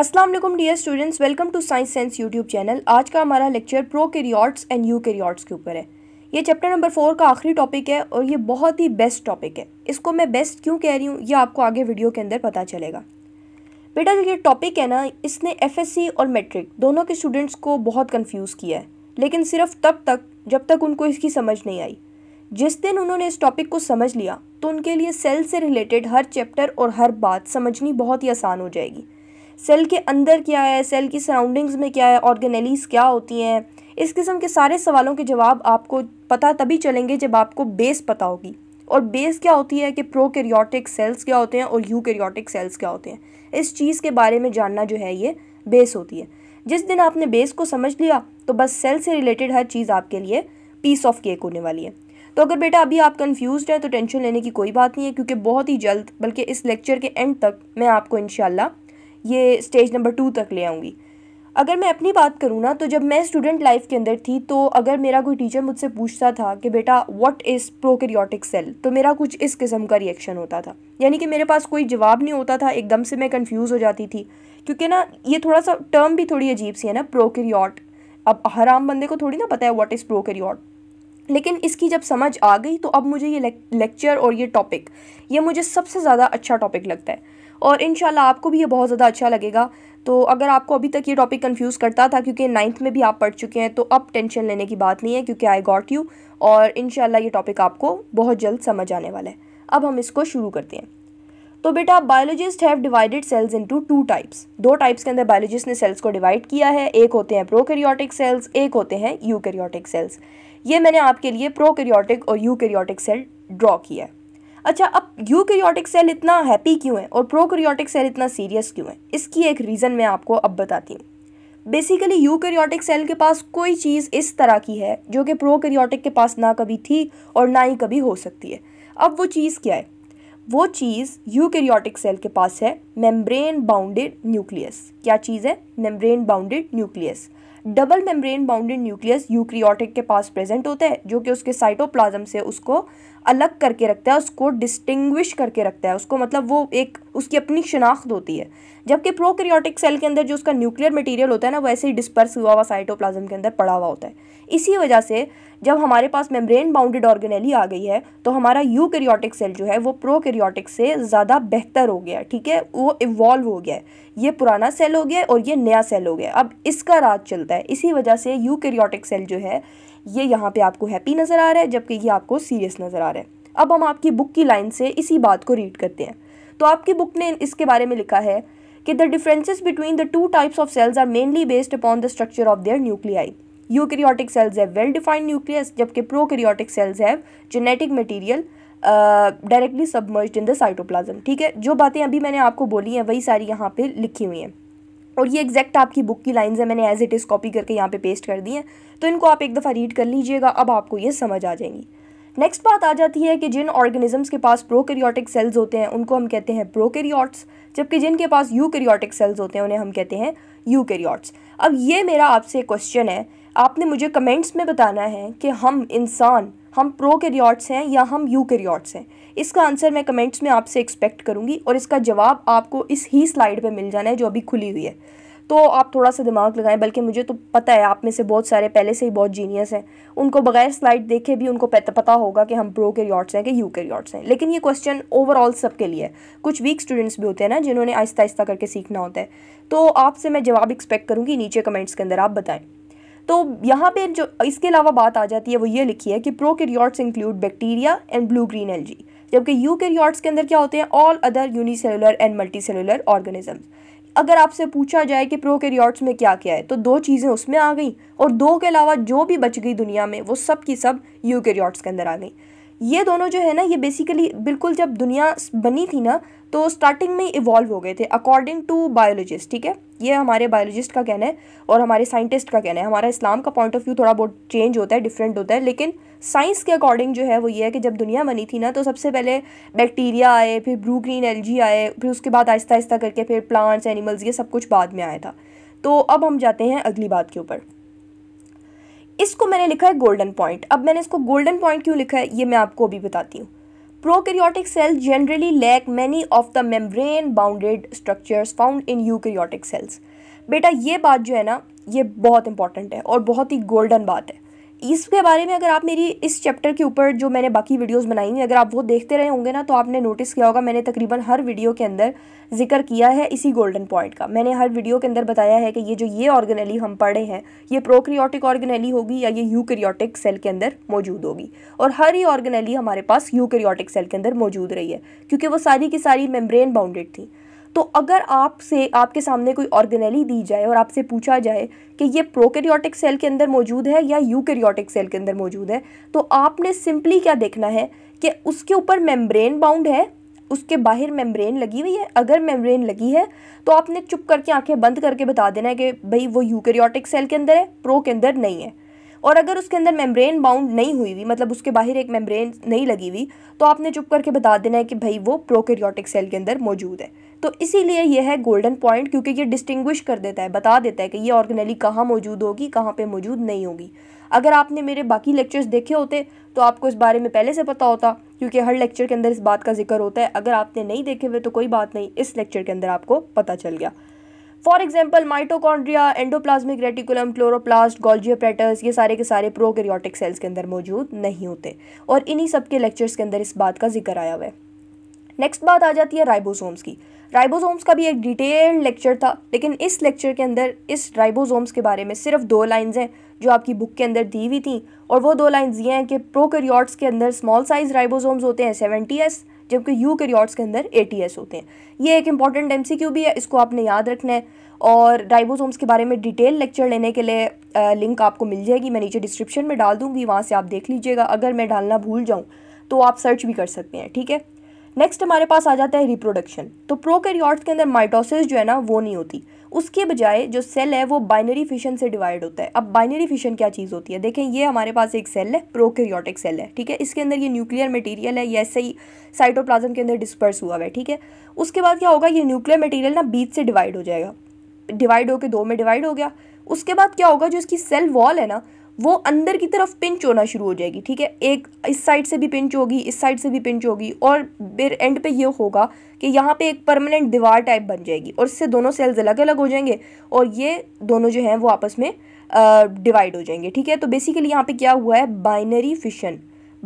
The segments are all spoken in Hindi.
Aslam dear students welcome to science sense YouTube channel आज का हमारा lecture prokaryotes and eukaryotes के ऊपर है ये चैप्टर नंबर फोर का आखिरी टॉपिक है और ये बहुत ही बेस्ट टॉपिक है इसको मैं बेस्ट क्यों कह रही हूँ ये आपको आगे वीडियो के अंदर पता चलेगा बेटा जो ये टॉपिक है ना इसने एफ और मेट्रिक दोनों के स्टूडेंट्स को बहुत कन्फ्यूज़ किया है लेकिन सिर्फ तब तक जब तक उनको इसकी समझ नहीं आई जिस दिन उन्होंने इस टॉपिक को समझ लिया तो उनके लिए सेल से रिलेटेड हर चैप्टर और हर बात समझनी बहुत ही आसान हो जाएगी सेल के अंदर क्या है सेल की सराउंडिंग्स में क्या है ऑर्गेनलीस क्या होती हैं इस किस्म के सारे सवालों के जवाब आपको पता तभी चलेंगे जब आपको बेस पता होगी और बेस क्या होती है कि प्रोकैरियोटिक सेल्स क्या होते हैं और यूकैरियोटिक सेल्स क्या होते हैं इस चीज़ के बारे में जानना जो है ये बेस होती है जिस दिन आपने बेस को समझ लिया तो बस सेल से रिलेटेड हर चीज़ आपके लिए पीस ऑफ केक होने वाली है तो अगर बेटा अभी आप कंफ्यूज हैं तो टेंशन लेने की कोई बात नहीं है क्योंकि बहुत ही जल्द बल्कि इस लेक्चर के एंड तक मैं आपको इन ये स्टेज नंबर टू तक ले आऊँगी अगर मैं अपनी बात करूँ ना तो जब मैं स्टूडेंट लाइफ के अंदर थी तो अगर मेरा कोई टीचर मुझसे पूछता था कि बेटा व्हाट इज़ प्रोकैरियोटिक सेल तो मेरा कुछ इस किस्म का रिएक्शन होता था यानी कि मेरे पास कोई जवाब नहीं होता था एकदम से मैं कंफ्यूज हो जाती थी क्योंकि ना ये थोड़ा सा टर्म भी थोड़ी अजीब सी है ना प्रोकरियॉट अब हर आम बंदे को थोड़ी ना पता है व्हाट इज़ प्रोकैरियोट लेकिन इसकी जब समझ आ गई तो अब मुझे ये लेक्चर और ये टॉपिक ये मुझे सबसे ज़्यादा अच्छा टॉपिक लगता है और इन आपको भी ये बहुत ज़्यादा अच्छा लगेगा तो अगर आपको अभी तक ये टॉपिक कंफ्यूज करता था क्योंकि नाइन्थ में भी आप पढ़ चुके हैं तो अब टेंशन लेने की बात नहीं है क्योंकि आई गॉट यू और इन ये टॉपिक आपको बहुत जल्द समझ आने वाला है अब हम इसको शुरू करते हैं तो बेटा biologist have divided cells into two types दो टाइप्स के अंदर बायोलॉजिस्ट ने सेल्स को डिवाइड किया है एक होते हैं प्रोकैरियोटिक सेल्स एक होते हैं यूकैरियोटिक सेल्स ये मैंने आपके लिए प्रोकैरियोटिक और यूकैरियोटिक सेल ड्रॉ किया है अच्छा अब यूकैरियोटिक सेल इतना हैप्पी क्यों है और प्रोकैरियोटिक सेल इतना सीरियस क्यों है इसकी एक रीज़न मैं आपको अब बताती हूँ बेसिकली यूकैरियोटिक सेल के पास कोई चीज़ इस तरह की है जो कि प्रोकैरियोटिक के पास ना कभी थी और ना ही कभी हो सकती है अब वो चीज़ क्या है वो चीज़ यूकैरियोटिक सेल के पास है मेम्ब्रेन बाउंडेड न्यूक्लियस क्या चीज़ है membrane bounded nucleus double membrane bounded nucleus eukaryotic के पास प्रेजेंट होता है जो कि उसके साइटोप्लाज्म से उसको अलग करके रखता है उसको डिस्टिंग्विश करके रखता है उसको मतलब वो एक उसकी अपनी शनाख्त होती है जबकि प्रोक्रियोटिक सेल के अंदर जो उसका न्यूक्लियर मटेरियल होता है ना वो ही डिस्पर्स हुआ हुआ साइटोप्लाज्म के अंदर पड़ा हुआ होता है इसी वजह से जब हमारे पास मेम्ब्रेन बाउंडेड ऑर्गेनली आ गई है तो हमारा यूक्रियोटिक सेल जो है वो प्रोकैरियोटिक से ज़्यादा बेहतर हो गया ठीक है वो वो इवॉल्व हो गया है ये पुराना सेल हो गया और ये नया सेल हो गया अब इसका राज चलता है इसी वजह से यूकैरियोटिक सेल जो है ये यहाँ पे आपको हैप्पी नज़र आ रहा है जबकि ये आपको सीरियस नज़र आ रहा है अब हम आपकी बुक की लाइन से इसी बात को रीड करते हैं तो आपकी बुक ने इसके बारे में लिखा है कि the differences between the two types of cells are mainly based upon the structure of their nuclei eukaryotic cells have well defined nucleus जबकि prokaryotic cells have genetic material directly submerge in the cytoplasm ठीक है जो बातें अभी मैंने आपको बोली हैं वही सारी यहाँ पे लिखी हुई हैं और ये एग्जैक्ट आपकी बुक की लाइंस है मैंने एज इट इज़ कॉपी करके यहाँ पे पेस्ट कर दी हैं तो इनको आप एक दफ़ा रीड कर लीजिएगा अब आपको ये समझ आ जाएंगी नेक्स्ट बात आ जाती है कि जिन ऑर्गेनिजम्स के पास प्रोकैरियोटिक सेल्स होते हैं उनको हम कहते हैं प्रोकैरियोट्स जबकि जिनके पास यूकैरियोटिक सेल्स होते हैं उन्हें हम कहते हैं यूकैरियोट्स अब ये मेरा आपसे क्वेश्चन है आपने मुझे कमेंट्स में बताना है कि हम इंसान हम प्रो के कैरियॉट्स हैं या हम यू के कैरियॉट्स हैं इसका आंसर मैं कमेंट्स में आपसे एक्सपेक्ट करूँगी और इसका जवाब आपको इस ही स्लाइड पर मिल जाना है जो अभी खुली हुई है तो आप थोड़ा सा दिमाग लगाएं बल्कि मुझे तो पता है आप में से बहुत सारे पहले से ही बहुत जीनियस हैं उनको बगैर स्लाइड देखे भी उनको पता होगा कि हम प्रो के रियॉट्स हैं कि यू के रियॉट्स हैं लेकिन ये क्वेश्चन ओवरऑल सबके लिए है कुछ वीक स्टूडेंट्स भी होते हैं ना जिन्होंने आहिस्ता आहिस्ता करके सीखना होता है तो आपसे मैं जवाब एक्सपेक्ट करूँगी नीचे कमेंट्स के अंदर आप बताएँ तो यहाँ पे जो इसके अलावा बात आ जाती है वो ये लिखी है कि prokaryotes include bacteria and blue green algae जबकि यूकैरियोट्स के अंदर क्या होते हैं all other unicellular and multicellular organisms अगर आपसे पूछा जाए कि प्रोकैरियोट्स में क्या क्या है तो दो चीज़ें उसमें आ गई और दो के अलावा जो भी बच गई दुनिया में वो सब की सब यूकैरियोट्स के अंदर आ गई ये दोनों जो है ना ये बेसिकली बिल्कुल जब दुनिया बनी थी ना तो स्टार्टिंग में इवॉल्व हो गए थे अकॉर्डिंग टू बायोलॉजिस्ट ठीक है ये हमारे बायोलॉजिस्ट का कहना है और हमारे साइंटिस्ट का कहना है हमारा इस्लाम का पॉइंट ऑफ व्यू थोड़ा बहुत चेंज होता है डिफरेंट होता है लेकिन साइंस के अकॉर्डिंग जो है वो ये है कि जब दुनिया बनी थी ना तो सबसे पहले बैक्टीरिया आए फिर ब्रू ग्रीन एलजी आए फिर उसके बाद आहिस्ता आहिस्ता करके फिर प्लांट्स एनिमल्स ये सब कुछ बाद में आया था तो अब हम जाते हैं अगली बात के ऊपर इसको मैंने लिखा है गोल्डन पॉइंट अब मैंने इसको गोल्डन पॉइंट क्यों लिखा है ये मैं आपको अभी बताती हूँ prokaryotic cell generally lack many of the membrane bounded structures found in eukaryotic cells बेटा ये बात जो है ना ये बहुत इंपॉर्टेंट है और बहुत ही गोल्डन बात है इसके बारे में अगर आप मेरी इस चैप्टर के ऊपर जो मैंने बाकी वीडियोस बनाई हैं अगर आप वो देखते रहे होंगे ना तो आपने नोटिस किया होगा मैंने तकरीबन हर वीडियो के अंदर जिक्र किया है इसी गोल्डन पॉइंट का मैंने हर वीडियो के अंदर बताया है कि ये जो ये ऑर्गेनली हम पढ़े हैं ये प्रोक्रियोटिक ऑर्गेनली होगी या ये यूक्रियोटिक सेल के अंदर मौजूद होगी और हर ही ऑर्गेनली हमारे पास यूक्रियोटिक सेल के अंदर मौजूद रही है क्योंकि वो सारी की सारी मेम्ब्रेन बाउंडेड थी तो अगर आपसे आपके सामने कोई ऑर्गेनली दी जाए और आपसे पूछा जाए कि ये प्रोकैरियोटिक सेल के अंदर मौजूद है या यूकैरियोटिक सेल के अंदर मौजूद है तो आपने सिंपली क्या देखना है कि उसके ऊपर मेम्ब्रेन बाउंड है उसके बाहर मेम्ब्रेन लगी हुई है अगर मेम्ब्रेन लगी है तो आपने चुप करके आंखें बंद करके बता देना है कि भाई वो यूकैरियोटिक सेल के अंदर है प्रो के अंदर नहीं है और अगर उसके अंदर मेम्ब्रेन बाउंड नहीं हुई हुई मतलब उसके बाहर एक मेम्ब्रेन नहीं लगी हुई तो आपने चुप करके बता देना है कि भाई वो प्रोकैरियोटिक सेल के अंदर मौजूद है तो इसीलिए यह है गोल्डन पॉइंट क्योंकि ये डिस्टिंग्विश कर देता है बता देता है कि ये ऑर्गेनली कहाँ मौजूद होगी कहाँ पे मौजूद नहीं होगी अगर आपने मेरे बाकी लेक्चर्स देखे होते तो आपको इस बारे में पहले से पता होता क्योंकि हर लेक्चर के अंदर इस बात का जिक्र होता है अगर आपने नहीं देखे हुए तो कोई बात नहीं इस लेक्चर के अंदर आपको पता चल गया for example mitochondria endoplasmic reticulum chloroplast golgi apparatus ये सारे के सारे प्रोकैरियोटिक सेल्स के अंदर मौजूद नहीं होते और इन्हीं सब के लेक्चर्स के अंदर इस बात का जिक्र आया हुआ है नेक्स्ट बात आ जाती है राइबोसोम्स की राइबोसोम्स का भी एक डिटेल्ड लेक्चर था लेकिन इस लेक्चर के अंदर इस राइबोसोम्स के बारे में सिर्फ दो लाइंस हैं जो आपकी बुक के अंदर दी हुई थी और वो दो लाइंस ये हैं कि प्रोकैरियोट्स के अंदर स्मॉल साइज राइबोसोम्स होते हैं सेवेंटी एस जबकि यू कैरियोट्स के अंदर ए होते हैं ये एक इंपॉर्टेंट एम भी है इसको आपने याद रखना है और राइबोसोम्स के बारे में डिटेल लेक्चर लेने के लिए लिंक आपको मिल जाएगी मैं नीचे डिस्क्रिप्शन में डाल दूँगी वहाँ से आप देख लीजिएगा अगर मैं डालना भूल जाऊँ तो आप सर्च भी कर सकते हैं ठीक है नेक्स्ट हमारे पास आ जाता है रिप्रोडक्शन तो प्रोकैरियोट्स के अंदर माइटोसिस जो है ना वो नहीं होती उसके बजाय जो सेल है वो बाइनरी फिशन से डिवाइड होता है अब बाइनरी फिशन क्या चीज़ होती है देखें ये हमारे पास एक सेल है प्रोकैरियोटिक सेल है ठीक है इसके अंदर ये न्यूक्लियर मटेरियल है ये ऐसे ही साइटोप्लाज्म के अंदर डिस्पर्स हुआ हुआ है ठीक है उसके बाद क्या होगा ये न्यूक्लियर मटीरियल ना बीच से डिवाइड हो जाएगा डिवाइड होकर दो में डिवाइड हो गया उसके बाद क्या होगा जो इसकी सेल वॉल है ना वो अंदर की तरफ पिंच होना शुरू हो जाएगी ठीक है एक इस साइड से भी पिंच होगी इस साइड से भी पिंच होगी और फिर एंड पे ये होगा कि यहाँ पे एक परमानेंट दीवार टाइप बन जाएगी और इससे दोनों सेल्स अलग अलग हो जाएंगे और ये दोनों जो हैं वो आपस में डिवाइड हो जाएंगे ठीक है तो बेसिकली यहाँ पर क्या हुआ है बाइनरी फिशन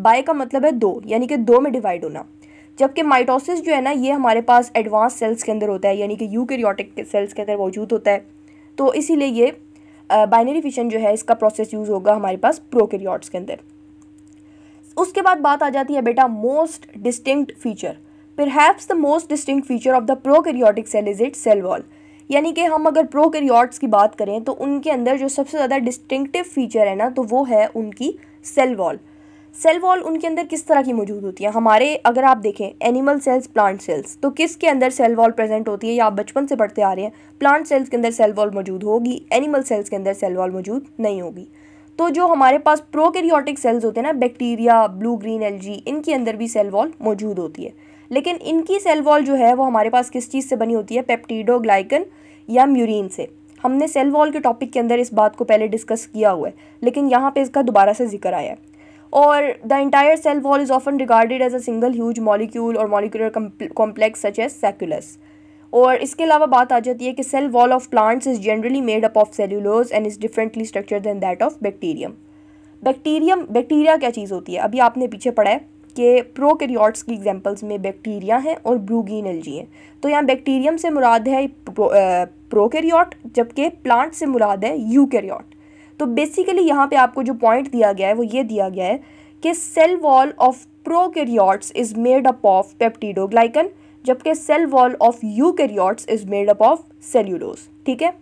बाय का मतलब है दो यानी कि दो में डिवाइड होना जबकि माइटोसिस जो है ना ये हमारे पास एडवांस सेल्स के अंदर होता है यानी कि यू सेल्स के अंदर मौजूद होता है तो इसीलिए ये बाइनरी फिशन जो है इसका प्रोसेस यूज़ होगा हमारे पास प्रोकेरियोट्स के अंदर उसके बाद बात आ जाती है बेटा most distinct feature perhaps the most distinct feature of the prokaryotic cell is it cell wall यानी कि हम अगर प्रोकेरियोट्स की बात करें तो उनके अंदर जो सबसे ज़्यादा डिस्टिंक्टिव फीचर है ना तो वो है उनकी सेल वॉल सेल वॉल उनके अंदर किस तरह की मौजूद होती है हमारे अगर आप देखें एनिमल सेल्स प्लांट सेल्स तो किसके अंदर सेल वॉल प्रेजेंट होती है या आप बचपन से पढ़ते आ रहे हैं प्लांट सेल्स के अंदर सेल वॉल मौजूद होगी एनिमल सेल्स के अंदर सेल वॉल मौजूद नहीं होगी तो जो हमारे पास प्रोकैरियोटिक सेल्स होते हैं ना बैक्टीरिया ब्लू ग्रीन एलजी इनके अंदर भी सेल वॉल मौजूद होती है लेकिन इनकी सेल वॉल जो है वो हमारे पास किस चीज़ से बनी होती है पेप्टीडोग्लाइकन या म्यूरिन से हमने सेल वॉल के टॉपिक के अंदर इस बात को पहले डिस्कस किया हुआ है लेकिन यहाँ पे इसका दोबारा से जिक्र आया है और the entire cell wall is often regarded as a single huge molecule और molecular complex such as saculus. और इसके अलावा बात आ जाती है कि cell wall of plants is generally made up of cellulose and is differently structure than that of bacterium bacterium bacteria क्या चीज़ होती है अभी आपने पीछे पढ़ा है कि प्रोकैरियोट्स की एग्जांपल्स में बैक्टीरिया हैं और ब्रूगीन एल्जी हैं तो यहाँ बैक्टीरियम से मुराद है प्रोकैरियोट जबकि प्लांट से मुराद है यूकैरियोट तो बेसिकली यहाँ पे आपको जो पॉइंट दिया गया है वो ये दिया गया है कि cell wall of prokaryotes is made up of peptidoglycan जबकि cell wall of eukaryotes is made up of cellulose ठीक है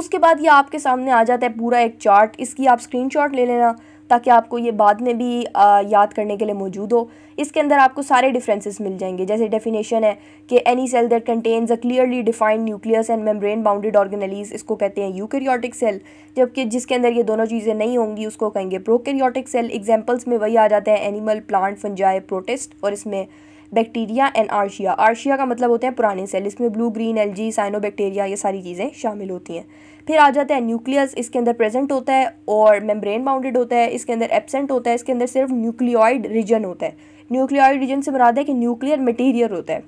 उसके बाद ये आपके सामने आ जाता है पूरा एक चार्ट इसकी आप स्क्रीनशॉट ले लेना ताकि आपको ये बाद में भी आ, याद करने के लिए मौजूद हो इसके अंदर आपको सारे डिफरेंसेस मिल जाएंगे जैसे डेफिनेशन है कि any cell that contains a clearly defined nucleus and membrane bounded organelles इसको कहते हैं यूकैरियोटिक सेल जबकि जिसके अंदर ये दोनों चीज़ें नहीं होंगी उसको कहेंगे प्रोकैरियोटिक सेल एग्जाम्पल्स में वही आ जाते हैं एनिमल प्लांट फंजाए प्रोटेस्ट और इसमें बैक्टीरिया एंड आर्शिया आर्शिया का मतलब होते हैं पुराने सेल इसमें blue green algae cyanobacteria ये सारी चीज़ें शामिल होती हैं फिर आ जाता है न्यूक्लियस इसके अंदर प्रेजेंट होता है और मेम्ब्रेन बाउंडेड होता है इसके अंदर एबसेंट होता है इसके अंदर सिर्फ न्यूक्लियॉइड रीजन होता है न्यूक्लियॉइड रीजन से मुराद है कि न्यूक्लियर मटीरियल होता है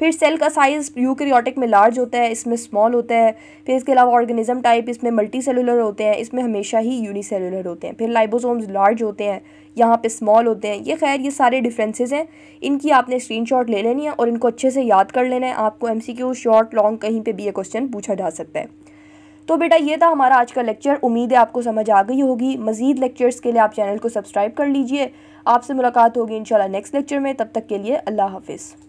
फिर सेल का साइज़ यूक्रियाटिक में लार्ज होता है इसमें स्मॉल होता है फिर इसके अलावा ऑर्गेनिज्म टाइप इसमें मल्टी सेलुलर होते हैं इसमें हमेशा ही यूनिसेलुलर होते हैं फिर लाइबोसोम्स लार्ज होते हैं यहाँ पे स्मॉल होते हैं ये खैर ये सारे डिफरेंसेस हैं इनकी आपने स्क्रीनशॉट ले लेनी है और इनको अच्छे से याद कर लेना है आपको एमसीक्यू शॉर्ट लॉन्ग कहीं पे भी ये क्वेश्चन पूछा जा सकता है तो बेटा ये था हमारा आज का लेक्चर उम्मीद है आपको समझ आ गई होगी मजीद लेक्चर्स के लिए आप चैनल को सब्सक्राइब कर लीजिए आपसे मुलाकात होगी इंशाल्लाह नेक्स्ट लेक्चर में तब तक के लिए अल्लाह हाफिज़